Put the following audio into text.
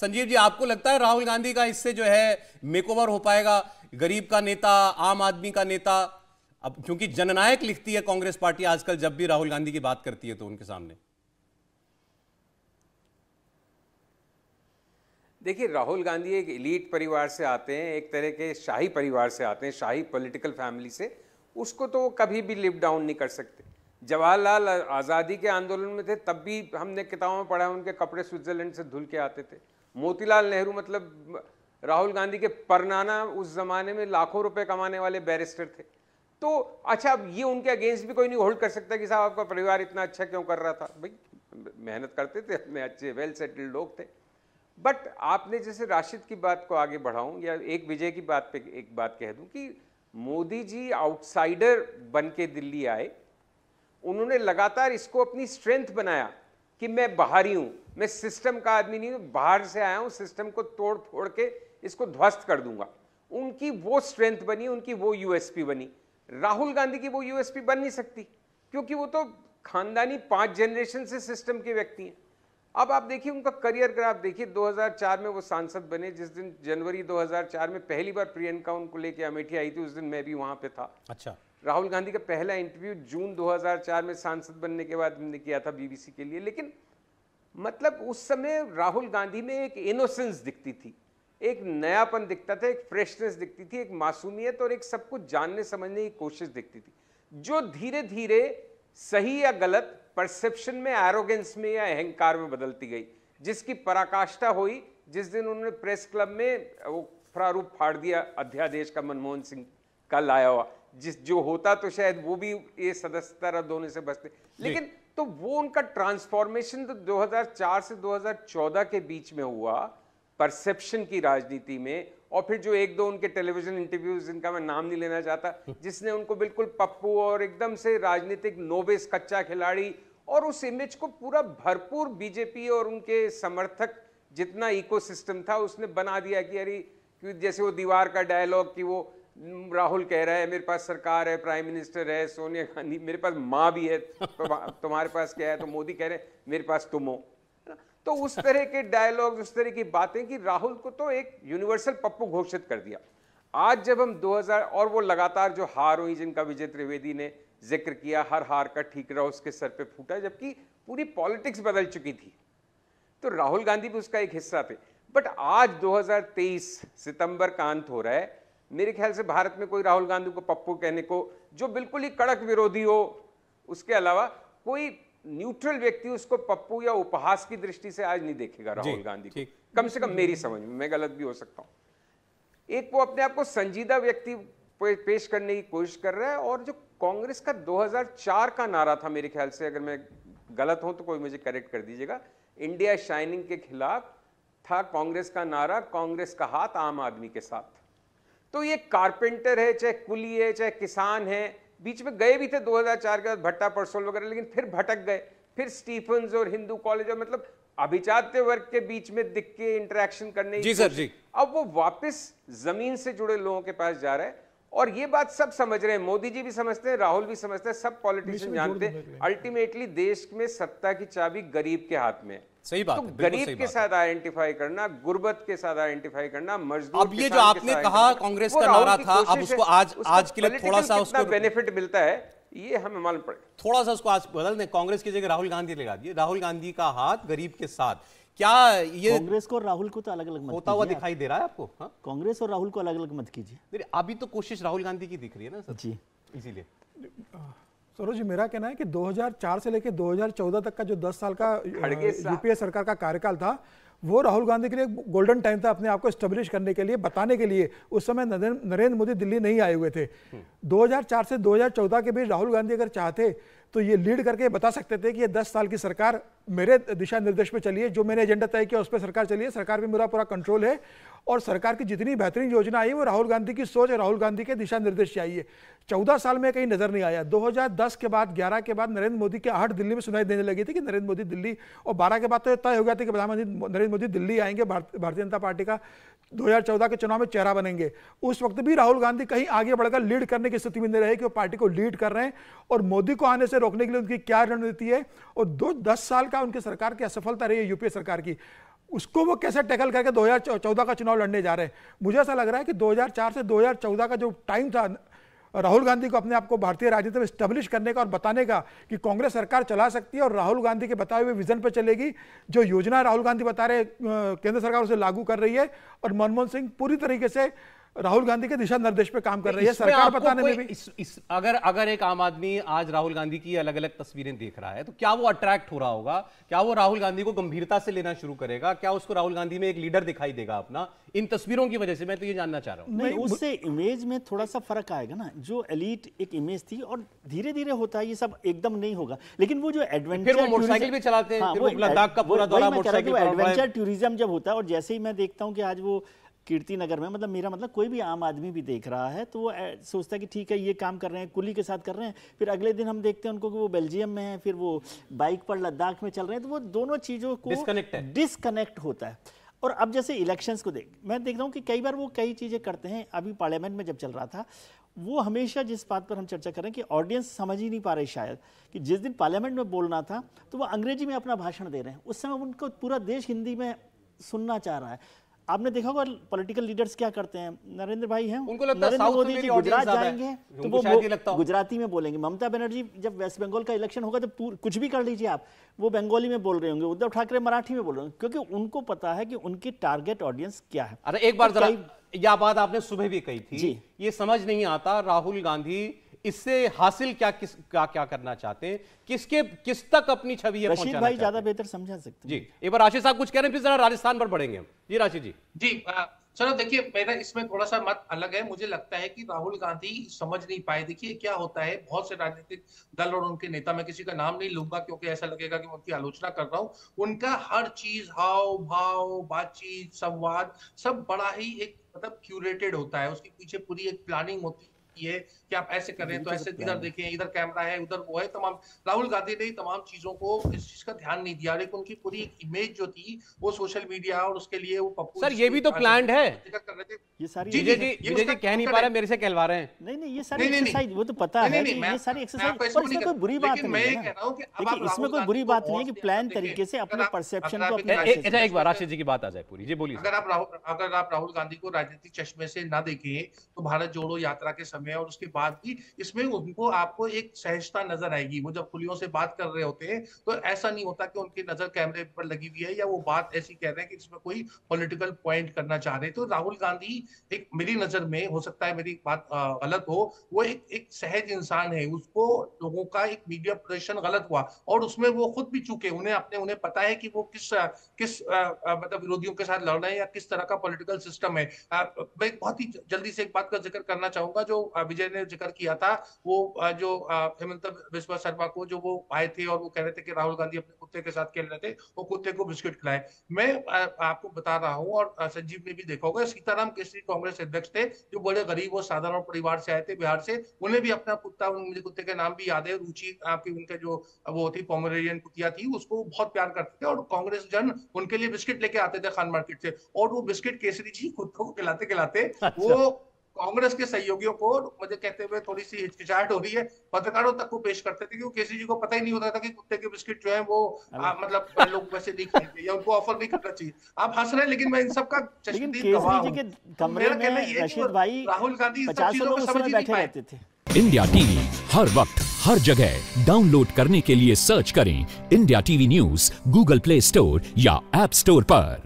संजीव जी आपको लगता है राहुल गांधी का इससे जो है मेकओवर हो पाएगा गरीब का नेता आम आदमी का नेता अब क्योंकि जननायक लिखती है कांग्रेस पार्टी आजकल जब भी राहुल गांधी की बात करती है तो उनके सामने देखिए राहुल गांधी एक इलीट परिवार से आते हैं एक तरह के शाही परिवार से आते हैं शाही पॉलिटिकल फैमिली से उसको तो वो कभी भी लिव डाउन नहीं कर सकते जवाहरलाल आज़ादी के आंदोलन में थे तब भी हमने किताबों में पढ़ा उनके कपड़े स्विट्जरलैंड से धुल के आते थे मोतीलाल नेहरू मतलब राहुल गांधी के परनाना उस ज़माने में लाखों रुपए कमाने वाले बैरिस्टर थे तो अच्छा अब ये उनके अगेंस्ट भी कोई नहीं होल्ड कर सकता कि साहब आपका परिवार इतना अच्छा क्यों कर रहा था भाई मेहनत करते थे अपने अच्छे वेल सेटल्ड लोग थे बट आपने जैसे राशिद की बात को आगे बढ़ाऊं या एक विजय की बात पे एक बात कह दूं कि मोदी जी आउटसाइडर बन के दिल्ली आए उन्होंने लगातार इसको अपनी स्ट्रेंथ बनाया कि मैं बाहरी हूँ मैं सिस्टम का आदमी नहीं बाहर से आया हूँ सिस्टम को तोड़ फोड़ के इसको ध्वस्त कर दूंगा उनकी वो स्ट्रेंथ बनी उनकी वो यूएसपी बनी राहुल गांधी की वो यूएसपी बन नहीं सकती क्योंकि वो तो खानदानी पांच जनरेशन से सिस्टम के व्यक्ति हैं अब आप देखिए उनका करियर ग्राफ देखिए 2004 में वो सांसद बने जिस दिन जनवरी 2004 में पहली बार प्रियंका उनको लेके अमेठी आई थी उस दिन मैं भी वहां पे था अच्छा राहुल गांधी का पहला इंटरव्यू जून 2004 में सांसद बनने के बाद हमने किया था बीबीसी के लिए लेकिन मतलब उस समय राहुल गांधी में एक इनोसेंस दिखती थी एक नयापन दिखता था एक फ्रेशनेस दिखती थी एक मासूमियत और एक सब कुछ जानने समझने की कोशिश दिखती थी जो धीरे धीरे सही या गलत परसेप्शन में एरोगेंस में या अहंकार में बदलती गई जिसकी पराकाष्ठा हुई जिस दिन उन्होंने प्रेस क्लब में वो प्रारूप फाड़ दिया अध्यादेश का मनमोहन सिंह का लाया हुआ जिस जो होता तो शायद वो भी ये सदस्यता रद्द होने से बचते लेकिन तो वो उनका ट्रांसफॉर्मेशन तो 2004 से 2014 के बीच में हुआ परसेप्शन की राजनीति में और फिर जो एक दो उनके टेलीविजन इंटरव्यूज जिनका मैं नाम नहीं लेना चाहता जिसने उनको बिल्कुल पप्पू और एकदम से राजनीतिक नोबेस कच्चा खिलाड़ी और उस इमेज को पूरा भरपूर बीजेपी और उनके समर्थक जितना इकोसिस्टम था उसने बना दिया कि अरे कि जैसे वो दीवार का डायलॉग कि वो हम्म, राहुल कह रहा है मेरे पास सरकार है प्राइम मिनिस्टर है सोनिया गांधी मेरे पास माँ भी है तुम्हारे पास क्या है तो मोदी कह रहे हैं मेरे पास तुम हो तो उस तरह के डायलॉग उस तरह की बातें कि राहुल को तो एक यूनिवर्सल पप्पू घोषित कर दिया आज जब हम 2000 और वो लगातार जो हार हुई जिनका विजय त्रिवेदी ने जिक्र किया हर हार का ठीकरा उसके सर पे फूटा जबकि पूरी पॉलिटिक्स बदल चुकी थी तो राहुल गांधी भी उसका एक हिस्सा थे बट आज 2023 सितंबर का अंत हो रहा है मेरे ख्याल से भारत में कोई राहुल गांधी को पप्पू कहने को जो बिल्कुल ही कड़क विरोधी हो उसके अलावा कोई न्यूट्रल व्यक्ति उसको पप्पू या उपहास की दृष्टि से आज नहीं देखेगा राहुल गांधी को कम से कम मेरी समझ में मैं गलत भी हो सकता हूँ एक वो अपने आप को संजीदा व्यक्ति पेश करने की कोशिश कर रहा है और जो कांग्रेस का 2004 का नारा था मेरे ख्याल से अगर मैं गलत हूं तो कोई मुझे करेक्ट कर दीजिएगा इंडिया शाइनिंग के खिलाफ था कांग्रेस का नारा कांग्रेस का हाथ आम आदमी के साथ तो ये कारपेंटर है चाहे कुली है चाहे किसान है बीच में गए भी थे 2004 के बाद भट्टा परसोल वगैरह लेकिन फिर भटक गए फिर स्टीफन्स और हिंदू कॉलेज और मतलब अभिजात्य वर्ग के बीच में दिख के इंटरेक्शन करने जी सर जी अब वो वापस जमीन से जुड़े लोगों के पास जा रहे हैं और ये बात सब समझ रहे हैं मोदी जी भी समझते हैं राहुल भी समझते हैं सब पॉलिटिशियन जानते हैं अल्टीमेटली देश में सत्ता की चाबी गरीब के हाथ में सही बात तो गरीब के साथ आइडेंटिफाई करना गुर्बत के साथ आइडेंटिफाई करना मजदूर अब ये जो आपने कहा कांग्रेस का नारा था अब उसको आज आज के लिए थोड़ा सा उसको बेनिफिट मिलता है ये हमें मालूम पड़े थोड़ा सा उसको आज बदल दें कांग्रेस की जगह राहुल गांधी लगा दिए राहुल गांधी का हाथ गरीब के साथ क्या ये कांग्रेस को राहुल को तो अलग अलग मत होता हुआ दिखाई दे रहा है आपको हाँ? कांग्रेस और राहुल को अलग अलग मत कीजिए अभी तो कोशिश राहुल गांधी की दिख रही है ना सर जी इसीलिए सरोज जी मेरा कहना है कि 2004 से लेकर 2014 तक का जो 10 साल का यूपीए सरकार का कार्यकाल था वो राहुल गांधी के लिए गोल्डन टाइम था अपने आप को स्टेब्लिश करने के लिए बताने के लिए उस समय नरेंद्र मोदी दिल्ली नहीं आए हुए थे 2004 हम्म। से 2014 के बीच राहुल गांधी अगर चाहते तो ये लीड करके बता सकते थे कि ये दस साल की सरकार मेरे दिशा निर्देश पे चलिए जो मैंने एजेंडा तय किया उस पर सरकार चलिए सरकार में मेरा पूरा कंट्रोल है और सरकार की जितनी बेहतरीन योजना आई वो राहुल गांधी की सोच और राहुल गांधी के दिशा निर्देश से आई है चौदह साल में कहीं नजर नहीं आया 2010 के बाद 11 के बाद नरेंद्र मोदी की आठ दिल्ली में सुनाई देने लगी थी कि नरेंद्र मोदी दिल्ली और 12 के बाद तो तय हो गया था कि प्रधानमंत्री नरेंद्र मोदी दिल्ली आएंगे भारतीय जनता पार्टी का 2014 के चुनाव में चेहरा बनेंगे उस वक्त भी राहुल गांधी कहीं आगे बढ़कर लीड करने की स्थिति में नहीं रहे कि वो पार्टी को लीड कर रहे हैं और मोदी को आने से रोकने के लिए उनकी क्या रणनीति है और दो दस साल का उनकी सरकार की असफलता रही है यूपीए सरकार की उसको वो कैसे टैकल करके 2014 का चुनाव लड़ने जा रहे हैं मुझे ऐसा लग रहा है कि दो से दो का जो टाइम था राहुल गांधी को अपने आप को भारतीय राजनीति में स्टेब्लिश करने का और बताने का कि कांग्रेस सरकार चला सकती है और राहुल गांधी के बताए हुए विजन पर चलेगी जो योजना राहुल गांधी बता रहे केंद्र सरकार उसे लागू कर रही है और मनमोहन सिंह पूरी तरीके से राहुल गांधी के दिशा निर्देश पे काम कर रही है सरकार बताने में भी इस, इस, अगर अगर एक आम आदमी आज राहुल गांधी की अलग अलग तस्वीरें देख रहा है तो क्या वो अट्रैक्ट हो रहा होगा क्या वो राहुल गांधी को गंभीरता से लेना शुरू करेगा क्या उसको राहुल गांधी में एक लीडर दिखाई देगा अपना इन तस्वीरों की वजह से मैं तो ये जानना चाह रहा हूँ नहीं उससे इमेज में थोड़ा सा फर्क आएगा ना जो एलिट एक इमेज थी और धीरे धीरे होता है ये सब एकदम नहीं होगा लेकिन वो जो एडवेंचर मोटरसाइकिल भी चलाते हैं हाँ, लद्दाख का पूरा दौरा मोटरसाइकिल एडवेंचर टूरिज्म जब होता है और जैसे ही मैं देखता हूँ कि आज वो कीर्ति नगर में मतलब मेरा मतलब कोई भी आम आदमी भी देख रहा है तो वो सोचता है कि ठीक है ये काम कर रहे हैं कुली के साथ कर रहे हैं फिर अगले दिन हम देखते हैं उनको कि वो बेल्जियम में है फिर वो बाइक पर लद्दाख में चल रहे हैं तो वो दोनों चीज़ों को डिसकनेक्ट होता है और अब जैसे इलेक्शंस को देख मैं देख रहा हूँ कि कई बार वो कई चीज़ें करते हैं अभी पार्लियामेंट में जब चल रहा था वो हमेशा जिस बात पर हम चर्चा कर रहे हैं कि ऑडियंस समझ ही नहीं पा रही शायद कि जिस दिन पार्लियामेंट में बोलना था तो वो अंग्रेजी में अपना भाषण दे रहे हैं उस समय उनको पूरा देश हिंदी में सुनना चाह रहा है आपने देखा होगा पॉलिटिकल लीडर्स क्या करते हैं नरेंद्र भाई हैं उनको लगता नरेंद्र मोदी जी गुजरात जाएंगे तो वो गुजराती में बोलेंगे ममता बनर्जी जब वेस्ट बंगाल का इलेक्शन होगा तो कुछ भी कर लीजिए आप वो बंगाली में बोल रहे होंगे उद्धव ठाकरे मराठी में बोल रहे होंगे क्योंकि उनको पता है कि उनकी टारगेट ऑडियंस क्या है अरे एक बार तो जरा यह बात आपने सुबह भी कही थी ये समझ नहीं आता राहुल गांधी इससे हासिल क्या किस क्या क्या करना चाहते हैं किसके किस तक अपनी छवि है रशीद भाई ज्यादा बेहतर समझा सकते जी एक बार राशि साहब कुछ कह रहे हैं फिर जरा राजस्थान पर बढ़ेंगे हम जी राशि जी जी चलो देखिए मेरा इसमें थोड़ा सा मत अलग है मुझे लगता है कि राहुल गांधी समझ नहीं पाए देखिए क्या होता है बहुत से राजनीतिक दल और उनके नेता मैं किसी का नाम नहीं लूंगा क्योंकि ऐसा लगेगा कि मैं उनकी आलोचना कर रहा हूँ उनका हर चीज हाव भाव बातचीत संवाद सब बड़ा ही एक मतलब क्यूरेटेड होता है उसके पीछे पूरी एक प्लानिंग होती है किए है कि आप ऐसे कर रहे हैं तो ऐसे इधर देखें इधर कैमरा है उधर वो है तमाम राहुल गांधी ने तमाम चीजों को इस चीज का ध्यान नहीं दिया लेकिन उनकी पूरी इमेज जो थी वो सोशल मीडिया और उसके लिए वो सर ये भी तो प्लान है कह नहीं पा रहे मेरे से कहलवा रहे हैं नहीं नहीं वो तो पता है बुरी बात नहीं इसमें कोई बुरी बात नहीं है कि प्लान तरीके से अपने परसेप्शन को एक बार जी की बात आ जाए पूरी जी बोलिए अगर आप राहुल अगर आप राहुल गांधी को राजनीतिक चश्मे से ना देखें तो भारत जोड़ो यात्रा के समय में और उसके बाद की इसमें उनको आपको एक सहजता नजर आएगी वो जब पुलियों से बात कर रहे होते हैं तो ऐसा नहीं होता कि उनकी नजर कैमरे पर लगी हुई है या वो बात ऐसी कह रहे हैं कि इसमें कोई पॉलिटिकल पॉइंट करना चाह रहे तो राहुल गांधी एक मेरी नजर में हो सकता है मेरी बात गलत हो वो एक एक सहज इंसान है उसको लोगों का एक मीडिया प्रदर्शन गलत हुआ और उसमें वो खुद भी चूके उन्हें अपने उन्हें पता है कि वो किस किस मतलब विरोधियों के साथ लड़ रहे हैं या किस तरह का पॉलिटिकल सिस्टम है मैं बहुत ही जल्दी से एक बात का जिक्र करना चाहूंगा जो विजय ने जिक्र किया था वो जो हेमंत विश्व शर्मा को जो वो आए थे और वो कह रहे थे कि राहुल गांधी अपने कुत्ते के साथ खेल रहे थे वो कुत्ते को बिस्किट खिलाए मैं आपको बता रहा हूँ और संजीव ने भी देखा होगा सीताराम केसरी कांग्रेस अध्यक्ष थे जो बड़े गरीब और साधारण परिवार से आए थे बिहार से उन्हें भी अपना कुत्ता मुझे कुत्ते के नाम भी याद है रुचि आपकी उनके जो वो थी पॉमरेरियन कुतिया थी उसको बहुत प्यार करते थे और कांग्रेस जन उनके लिए बिस्किट लेके आते थे खान मार्केट से और वो बिस्किट केसरी जी कुत्तों को खिलाते खिलाते अच्छा। वो कांग्रेस के सहयोगियों को मुझे कहते हुए थोड़ी सी हिचकिचाहट हो रही है पत्रकारों तक को पेश करते थे क्योंकि केसी जी को पता ही नहीं होता था कि कुत्ते के बिस्किट जो है वो आ, मतलब लोग वैसे नहीं खरीदते या उनको ऑफर नहीं करना चाहिए आप हंस रहे हैं लेकिन मैं इन सब का राहुल गांधी समझ नहीं पाए इंडिया टीवी हर वक्त हर जगह डाउनलोड करने के लिए सर्च करें India TV news Google play store या एप स्टोर पर